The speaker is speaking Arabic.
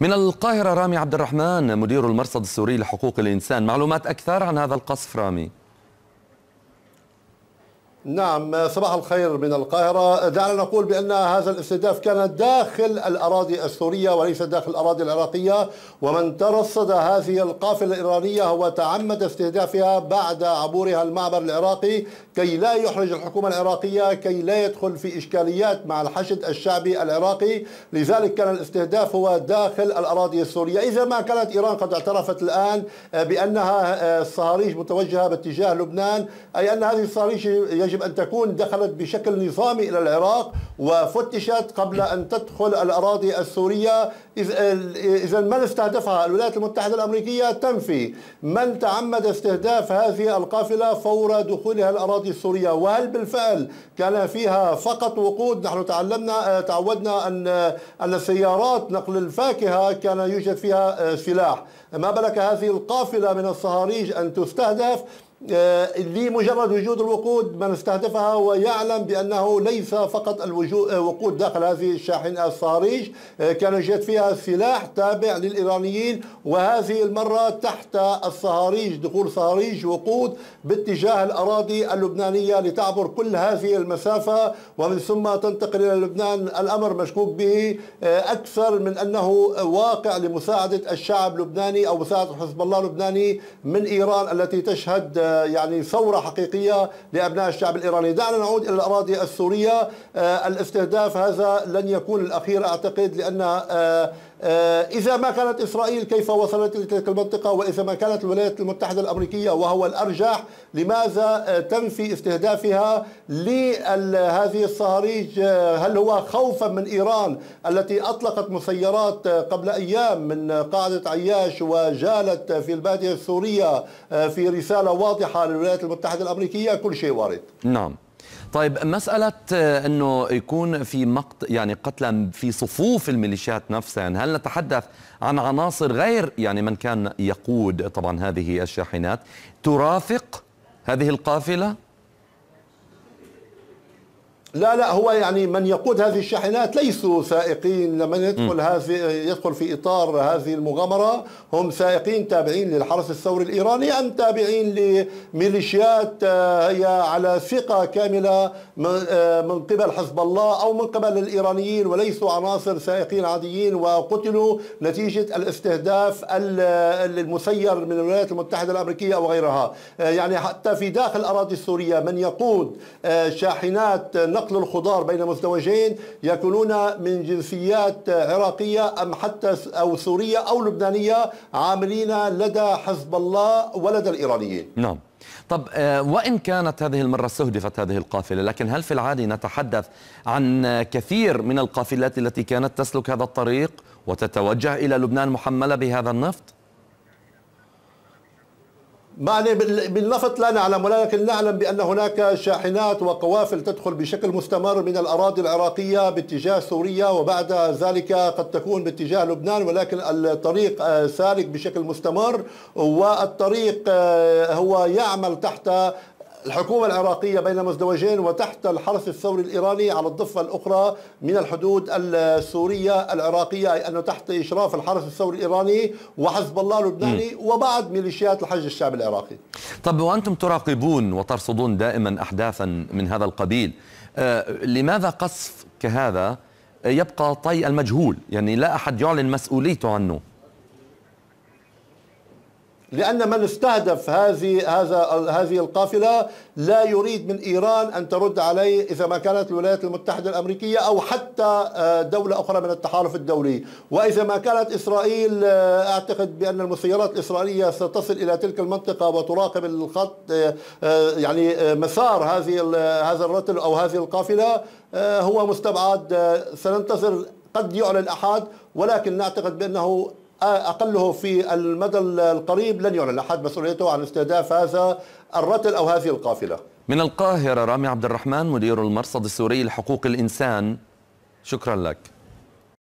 من القاهرة رامي عبد الرحمن مدير المرصد السوري لحقوق الإنسان معلومات أكثر عن هذا القصف رامي نعم صباح الخير من القاهرة دعنا نقول بأن هذا الاستهداف كان داخل الأراضي السورية وليس داخل الأراضي العراقية ومن ترصد هذه القافلة الإيرانية هو تعمد استهدافها بعد عبورها المعبر العراقي كي لا يحرج الحكومة العراقية كي لا يدخل في إشكاليات مع الحشد الشعبي العراقي لذلك كان الاستهداف هو داخل الأراضي السورية إذا ما كانت إيران قد اعترفت الآن آه، بأنها الصهاريج آه، متوجهة باتجاه لبنان أي أن هذه الصهاريج يجب أن تكون دخلت بشكل نظامي إلى العراق وفتشت قبل أن تدخل الأراضي السورية آه، إذا من استهدفها الولايات المتحدة الأمريكية تنفي من تعمد استهداف هذه القافلة فور دخولها الأراضي القضية السورية وهل بالفعل كان فيها فقط وقود نحن تعلمنا آه، تعودنا أن آه، أن سيارات نقل الفاكهة كان يوجد فيها آه، سلاح ما بالك هذه القافلة من الصهاريج أن تستهدف لمجرد آه، وجود الوقود من استهدفها ويعلم بأنه ليس فقط الوجود آه، وقود داخل هذه الشاحنة الصاريج آه، كان يوجد فيها سلاح تابع للإيرانيين وهذه المرة تحت الصهاريج دخول صهاريج وقود باتجاه الأراضي اللبنانية لتعبر كل هذه المسافة ومن ثم تنتقل إلى لبنان الأمر مشكوك به أكثر من أنه واقع لمساعدة الشعب اللبناني أو مساعدة حزب الله اللبناني من إيران التي تشهد يعني ثورة حقيقية لأبناء الشعب الإيراني دعنا نعود إلى الأراضي السورية آه، الاستهداف هذا لن يكون الأخير أعتقد لأن آه، آه، إذا ما كانت إسرائيل كيف وصلت إلى تلك المنطقة وإذا ما كانت الولايات المتحدة الأمريكية وهو الأرجح لماذا آه، تنفي استهدافها لهذه الصهاريج آه، هل هو خوفا من إيران التي أطلقت مسيرات قبل أيام من قاعدة عياش وجالت في البادية السورية في رسالة واضحة للولايات المتحدة الأمريكية كل شيء وارد نعم طيب مسألة آه، أنه يكون في مقت يعني قتلى في صفوف الميليشيات نفسها هل نتحدث عن عناصر غير يعني من كان يقود طبعا هذه الشاحنات ترافق هذه القافلة لا لا هو يعني من يقود هذه الشاحنات ليسوا سائقين لمن يدخل هذه يدخل في اطار هذه المغامره هم سائقين تابعين للحرس الثوري الايراني ام تابعين لميليشيات آه، هي على ثقه كامله آه، من قبل حزب الله او من قبل الايرانيين وليسوا عناصر سائقين عاديين وقتلوا نتيجه الاستهداف المسير من الولايات المتحده الامريكيه او غيرها آه، يعني حتى في داخل الاراضي السوريه من يقود شاحنات نقل نقل الخضار بين مزدوجين يكونون من جنسيات عراقية أم حتى أو سورية أو لبنانية عاملين لدى حزب الله ولدى الإيرانيين نعم طب آه، وإن كانت هذه المرة استهدفت هذه القافلة لكن هل في العادي نتحدث عن كثير من القافلات التي كانت تسلك هذا الطريق وتتوجه إلى لبنان محملة بهذا النفط؟ معني بالنفط لا نعلم ولكن نعلم بأن هناك شاحنات وقوافل تدخل بشكل مستمر من الأراضي العراقية باتجاه سوريا وبعد ذلك قد تكون باتجاه لبنان ولكن الطريق آه، سالك بشكل مستمر والطريق آه، هو يعمل تحت الحكومة العراقية بين مزدوجين وتحت الحرس الثوري الإيراني على الضفة الأخرى من الحدود السورية العراقية أي أنه تحت إشراف الحرس الثوري الإيراني وحزب الله اللبناني وبعض ميليشيات الحج الشعبي العراقي طب وأنتم تراقبون وترصدون دائما أحداثا من هذا القبيل آه لماذا قصف كهذا آه، يبقى طي المجهول يعني لا أحد يعلن مسؤوليته عنه لأن من استهدف هذه هذا هذه القافلة لا يريد من إيران أن ترد عليه إذا ما كانت الولايات المتحدة الأمريكية أو حتى آه، دولة أخرى من التحالف الدولي وإذا ما كانت إسرائيل آه، أعتقد بأن المسيرات الإسرائيلية ستصل إلى تلك المنطقة وتراقب الخط آه، يعني مسار هذه هذا الرتل أو هذه القافلة هو مستبعد سننتظر قد يعلن أحد ولكن نعتقد بأنه أقله في المدى القريب لن يعلن أحد مسؤوليته عن استهداف هذا الرتل أو هذه القافلة من القاهرة رامي عبد الرحمن مدير المرصد السوري لحقوق الإنسان شكرا لك